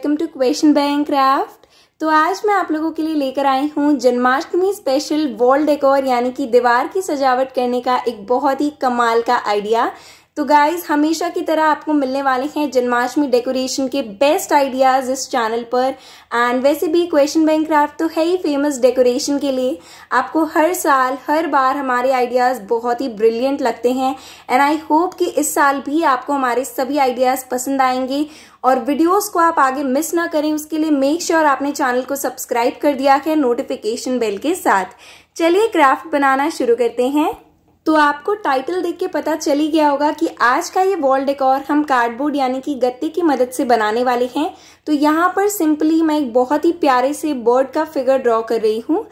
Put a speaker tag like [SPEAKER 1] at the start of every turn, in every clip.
[SPEAKER 1] welcome to question bank craft तो आज मैं आप लोगों के लिए लेकर आई हूँ जन्माष्टमी स्पेशल वॉल डेकोर यानी कि दीवार की सजावट करने का एक बहुत ही कमाल का आइडिया तो गाइज हमेशा की तरह आपको मिलने वाले हैं जन्माष्टमी डेकोरेशन के बेस्ट आइडियाज इस चैनल पर एंड वैसे भी क्वेश्चन बैंक क्राफ्ट तो है ही फेमस डेकोरेशन के लिए आपको हर साल हर बार हमारे आइडियाज बहुत ही ब्रिलियंट लगते हैं एंड आई होप कि इस साल भी आपको हमारे सभी आइडियाज पसंद आएंगे और वीडियोस को आप आगे मिस ना करें उसके लिए मेक श्योर sure आपने चैनल को सब्सक्राइब कर दिया है नोटिफिकेशन बेल के साथ चलिए क्राफ्ट बनाना शुरू करते हैं तो आपको टाइटल देख के पता चल ही गया होगा कि आज का ये वॉल डेकोर हम कार्डबोर्ड यानी कि गत्ते की मदद से बनाने वाले हैं तो यहाँ पर सिंपली मैं एक बहुत ही प्यारे से बर्ड का फिगर ड्रॉ कर रही हूँ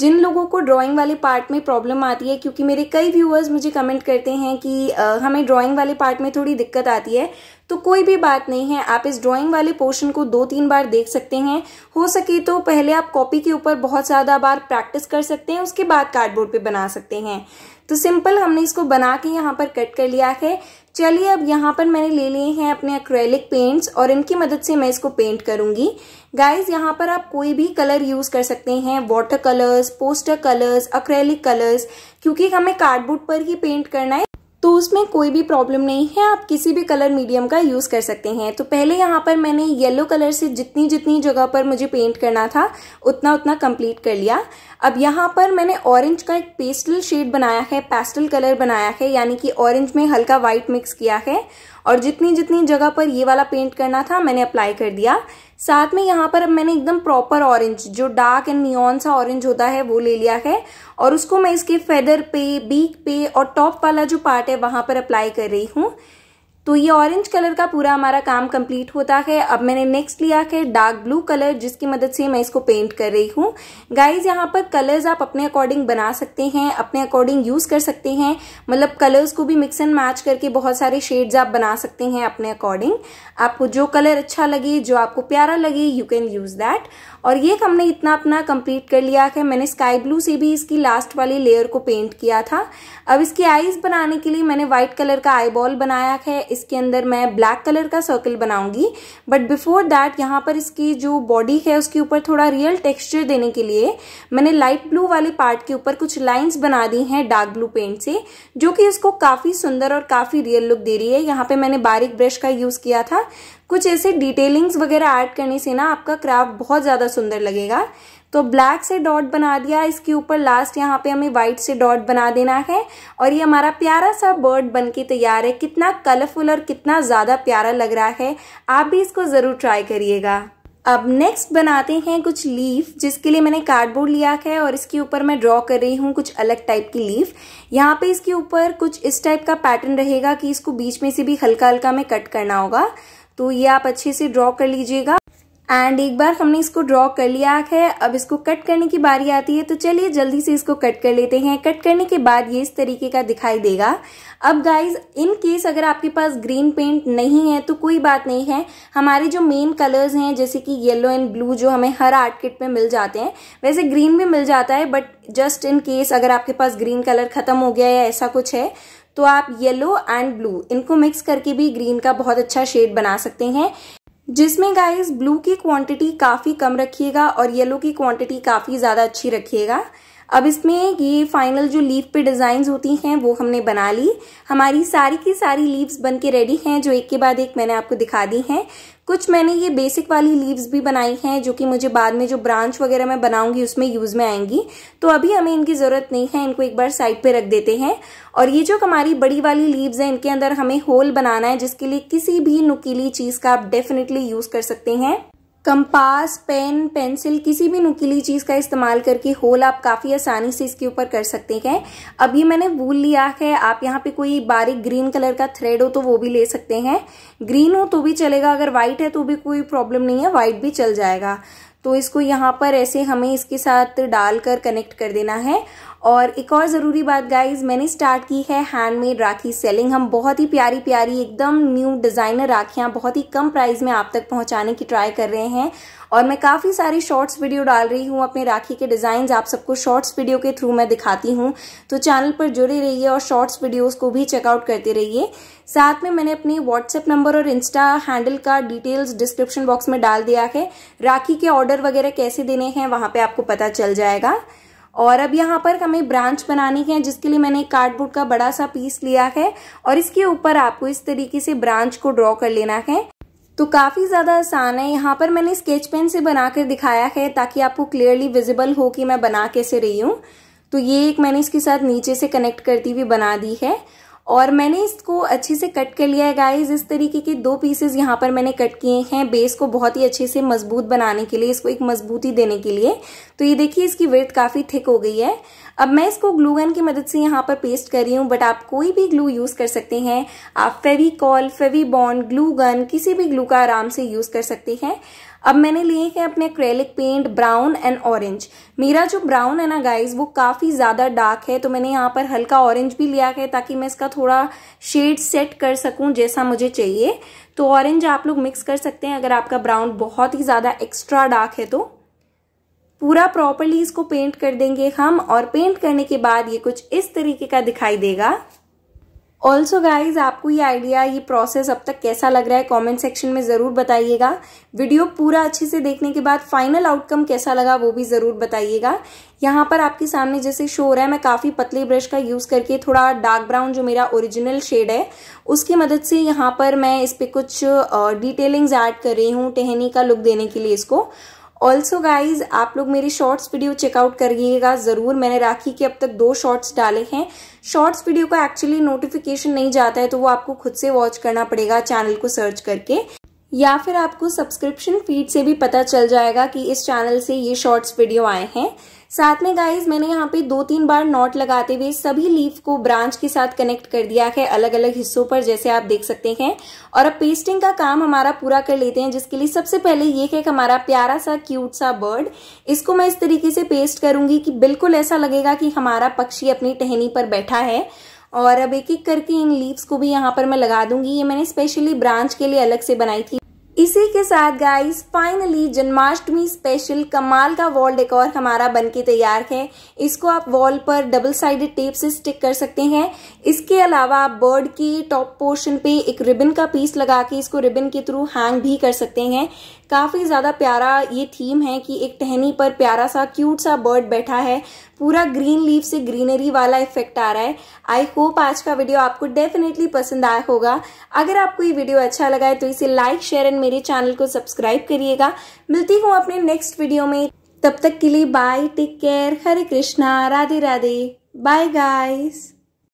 [SPEAKER 1] जिन लोगों को ड्राइंग वाले पार्ट में प्रॉब्लम आती है क्योंकि मेरे कई व्यूअर्स मुझे कमेंट करते हैं कि आ, हमें ड्राइंग वाले पार्ट में थोड़ी दिक्कत आती है तो कोई भी बात नहीं है आप इस ड्राइंग वाले पोर्शन को दो तीन बार देख सकते हैं हो सके तो पहले आप कॉपी के ऊपर बहुत ज़्यादा बार प्रैक्टिस कर सकते हैं उसके बाद कार्डबोर्ड पे बना सकते हैं तो सिंपल हमने इसको बना के यहाँ पर कट कर लिया है चलिए अब यहाँ पर मैंने ले लिए हैं अपने अक्रैलिक पेंट्स और इनकी मदद से मैं इसको पेंट करूंगी गाइज यहाँ पर आप कोई भी कलर यूज कर सकते हैं water colours poster colours acrylic colours क्योंकि हमें कार्डबोर्ड पर ही पेंट करना है तो उसमें कोई भी प्रॉब्लम नहीं है आप किसी भी कलर मीडियम का यूज़ कर सकते हैं तो पहले यहाँ पर मैंने येलो कलर से जितनी जितनी जगह पर मुझे पेंट करना था उतना उतना कंप्लीट कर लिया अब यहाँ पर मैंने ऑरेंज का एक पेस्टल शेड बनाया है पेस्टल कलर बनाया है यानी कि ऑरेंज में हल्का वाइट मिक्स किया है और जितनी जितनी जगह पर ये वाला पेंट करना था मैंने अप्लाई कर दिया साथ में यहाँ पर अब मैंने एकदम प्रॉपर ऑरेंज जो डार्क एंड नियॉन सा ऑरेंज होता है वो ले लिया है और उसको मैं इसके फेदर पे बीक पे और टॉप वाला जो पार्ट है वहां पर अप्लाई कर रही हूँ तो ये ऑरेंज कलर का पूरा हमारा काम कंप्लीट होता है अब मैंने नेक्स्ट लिया है डार्क ब्लू कलर जिसकी मदद से मैं इसको पेंट कर रही हूँ गाइज यहाँ पर कलर्स आप अपने अकॉर्डिंग बना सकते हैं अपने अकॉर्डिंग यूज कर सकते हैं मतलब कलर्स को भी मिक्स एंड मैच करके बहुत सारे शेड्स आप बना सकते हैं अपने अकॉर्डिंग आपको जो कलर अच्छा लगे जो आपको प्यारा लगे यू कैन यूज दैट और ये हमने इतना अपना कंप्लीट कर लिया है मैंने स्काई ब्लू से भी इसकी लास्ट वाली लेयर को पेंट किया था अब इसकी आईज बनाने के लिए मैंने व्हाइट कलर का आई बॉल बनाया है इसके अंदर मैं ब्लैक कलर का सर्कल बनाऊंगी बट बिफोर दैट यहाँ पर इसकी जो बॉडी है उसके ऊपर थोड़ा रियल टेक्सचर देने के लिए मैंने लाइट ब्लू वाले पार्ट के ऊपर कुछ लाइंस बना दी हैं डार्क ब्लू पेंट से जो कि इसको काफ़ी सुंदर और काफ़ी रियल लुक दे रही है यहाँ पे मैंने बारीक ब्रश का यूज़ किया था कुछ ऐसे डिटेलिंग्स वगैरह ऐड करने से ना आपका क्राफ्ट बहुत ज़्यादा सुंदर लगेगा तो ब्लैक से डॉट बना दिया इसके ऊपर लास्ट यहाँ पे हमें व्हाइट से डॉट बना देना है और ये हमारा प्यारा सा बर्ड बन के तैयार है कितना कलरफुल और कितना ज़्यादा प्यारा लग रहा है आप भी इसको ज़रूर ट्राई करिएगा अब नेक्स्ट बनाते हैं कुछ लीफ जिसके लिए मैंने कार्डबोर्ड लिया है और इसके ऊपर मैं ड्रॉ कर रही हूँ कुछ अलग टाइप की लीफ यहाँ पे इसके ऊपर कुछ इस टाइप का पैटर्न रहेगा कि इसको बीच में से भी हल्का हल्का में कट करना होगा तो ये आप अच्छे से ड्रॉ कर लीजिएगा एंड एक बार हमने इसको ड्रॉ कर लिया है अब इसको कट करने की बारी आती है तो चलिए जल्दी से इसको कट कर लेते हैं कट करने के बाद ये इस तरीके का दिखाई देगा अब गाइज इन केस अगर आपके पास ग्रीन पेंट नहीं है तो कोई बात नहीं है हमारे जो मेन कलर्स हैं जैसे कि येलो एंड ब्लू जो हमें हर आर्ट किट में मिल जाते हैं वैसे ग्रीन भी मिल जाता है बट जस्ट इन केस अगर आपके पास ग्रीन कलर खत्म हो गया या ऐसा कुछ है तो आप येलो एंड ब्लू इनको मिक्स करके भी ग्रीन का बहुत अच्छा शेड बना सकते हैं जिसमें गाइस ब्लू की क्वांटिटी काफ़ी कम रखिएगा और येलो की क्वांटिटी काफ़ी ज़्यादा अच्छी रखिएगा अब इसमें ये फाइनल जो लीफ पे डिज़ाइन होती हैं वो हमने बना ली हमारी सारी की सारी लीव्स बन के रेडी हैं जो एक के बाद एक मैंने आपको दिखा दी हैं कुछ मैंने ये बेसिक वाली लीव्स भी बनाई हैं जो कि मुझे बाद में जो ब्रांच वगैरह मैं बनाऊंगी उसमें यूज़ में आएंगी तो अभी हमें इनकी ज़रूरत नहीं है इनको एक बार साइड पे रख देते हैं और ये जो हमारी बड़ी वाली लीव्स हैं इनके अंदर हमें होल बनाना है जिसके लिए किसी भी नुकीली चीज़ का आप डेफिनेटली यूज़ कर सकते हैं कंपास पेन पेंसिल किसी भी नुकीली चीज़ का इस्तेमाल करके होल आप काफ़ी आसानी से इसके ऊपर कर सकते हैं अभी मैंने वूल लिया है आप यहाँ पे कोई बारीक ग्रीन कलर का थ्रेड हो तो वो भी ले सकते हैं ग्रीन हो तो भी चलेगा अगर वाइट है तो भी कोई प्रॉब्लम नहीं है वाइट भी चल जाएगा तो इसको यहाँ पर ऐसे हमें इसके साथ डालकर कनेक्ट कर देना है और एक और ज़रूरी बात गाइज मैंने स्टार्ट की है हैंडमेड राखी सेलिंग हम बहुत ही प्यारी प्यारी एकदम न्यू डिज़ाइनर राखियाँ बहुत ही कम प्राइस में आप तक पहुँचाने की ट्राई कर रहे हैं और मैं काफ़ी सारी शॉर्ट्स वीडियो डाल रही हूँ अपने राखी के डिज़ाइन आप सबको शॉर्ट्स वीडियो के थ्रू मैं दिखाती हूँ तो चैनल पर जुड़े रहिए और शॉर्ट्स वीडियोस को भी चेकआउट करते रहिए साथ में मैंने अपने व्हाट्सएप नंबर और इंस्टा हैंडल का डिटेल्स डिस्क्रिप्शन बॉक्स में डाल दिया है राखी के ऑर्डर वगैरह कैसे देने हैं वहाँ पर आपको पता चल जाएगा और अब यहाँ पर हमें ब्रांच बनानी है जिसके लिए मैंने कार्डबोर्ड का बड़ा सा पीस लिया है और इसके ऊपर आपको इस तरीके से ब्रांच को ड्रॉ कर लेना है तो काफ़ी ज़्यादा आसान है यहाँ पर मैंने स्केच पेन से बनाकर दिखाया है ताकि आपको क्लियरली विजिबल हो कि मैं बना कैसे रही हूँ तो ये एक मैंने इसके साथ नीचे से कनेक्ट करती हुई बना दी है और मैंने इसको अच्छे से कट कर लिया है गाइज इस तरीके के दो पीसेस यहाँ पर मैंने कट किए हैं बेस को बहुत ही अच्छे से मजबूत बनाने के लिए इसको एक मजबूती देने के लिए तो ये देखिए इसकी वर्थ काफ़ी थिक हो गई है अब मैं इसको ग्लू गन की मदद से यहाँ पर पेस्ट कर रही हूँ बट आप कोई भी ग्लू यूज़ कर सकते हैं आप Fevicol Fevibond glue gun किसी भी ग्लू का आराम से यूज़ कर सकते हैं अब मैंने लिए हैं अपने acrylic paint brown and orange मेरा जो ब्राउन है ना गाइज वो काफ़ी ज़्यादा डार्क है तो मैंने यहाँ पर हल्का ऑरेंज भी लिया है ताकि मैं इसका थोड़ा शेड सेट कर सकूँ जैसा मुझे चाहिए तो ऑरेंज आप लोग मिक्स कर सकते हैं अगर आपका ब्राउन बहुत ही ज़्यादा एक्स्ट्रा डार्क है तो पूरा प्रॉपरली इसको पेंट कर देंगे हम और पेंट करने के बाद ये कुछ इस तरीके का दिखाई देगा ऑल्सो गाइज आपको ये आइडिया ये प्रोसेस अब तक कैसा लग रहा है कमेंट सेक्शन में ज़रूर बताइएगा वीडियो पूरा अच्छे से देखने के बाद फाइनल आउटकम कैसा लगा वो भी ज़रूर बताइएगा यहाँ पर आपके सामने जैसे शो हो रहा है मैं काफ़ी पतले ब्रश का यूज़ करके थोड़ा डार्क ब्राउन जो मेरा ओरिजिनल शेड है उसकी मदद से यहाँ पर मैं इस पर कुछ डिटेलिंग्स ऐड कर रही हूँ टहनी का लुक देने के लिए इसको ऑल्सो गाइज आप लोग मेरी शॉर्ट्स वीडियो चेकआउट करिएगा ज़रूर मैंने राखी के अब तक दो शॉर्ट्स डाले हैं शॉर्ट्स वीडियो का एक्चुअली नोटिफिकेशन नहीं जाता है तो वो आपको खुद से वॉच करना पड़ेगा चैनल को सर्च करके या फिर आपको सब्सक्रिप्शन फीड से भी पता चल जाएगा कि इस चैनल से ये शॉर्ट्स वीडियो आए हैं साथ में गाइज मैंने यहाँ पे दो तीन बार नॉट लगाते हुए सभी लीफ को ब्रांच के साथ कनेक्ट कर दिया है अलग अलग हिस्सों पर जैसे आप देख सकते हैं और अब पेस्टिंग का काम हमारा पूरा कर लेते हैं जिसके लिए सबसे पहले ये है हमारा प्यारा सा क्यूट सा बर्ड इसको मैं इस तरीके से पेस्ट करूंगी कि बिल्कुल ऐसा लगेगा कि हमारा पक्षी अपनी टहनी पर बैठा है और अब एक एक करके इन लीव्स को भी यहाँ पर मैं लगा दूंगी ये मैंने स्पेशली ब्रांच के लिए अलग से बनाई थी इसी के साथ गाइस फाइनली जन्माष्टमी स्पेशल कमाल का वॉल डेकोर हमारा बनके तैयार है इसको आप वॉल पर डबल साइडेड टेप से स्टिक कर सकते हैं इसके अलावा आप बर्ड की टॉप पोर्शन पे एक रिबन का पीस लगा के इसको रिबन के थ्रू हैंग भी कर सकते हैं काफ़ी ज़्यादा प्यारा ये थीम है कि एक टहनी पर प्यारा सा क्यूट सा बर्ड बैठा है पूरा ग्रीन लीव से ग्रीनरी वाला इफेक्ट आ रहा है आई होप आज का वीडियो आपको डेफिनेटली पसंद आया होगा अगर आपको ये वीडियो अच्छा लगा है तो इसे लाइक शेयर एंड मेरे चैनल को सब्सक्राइब करिएगा मिलती हूँ अपने नेक्स्ट वीडियो में तब तक के लिए bye take care Hare Krishna Radhe Radhe bye guys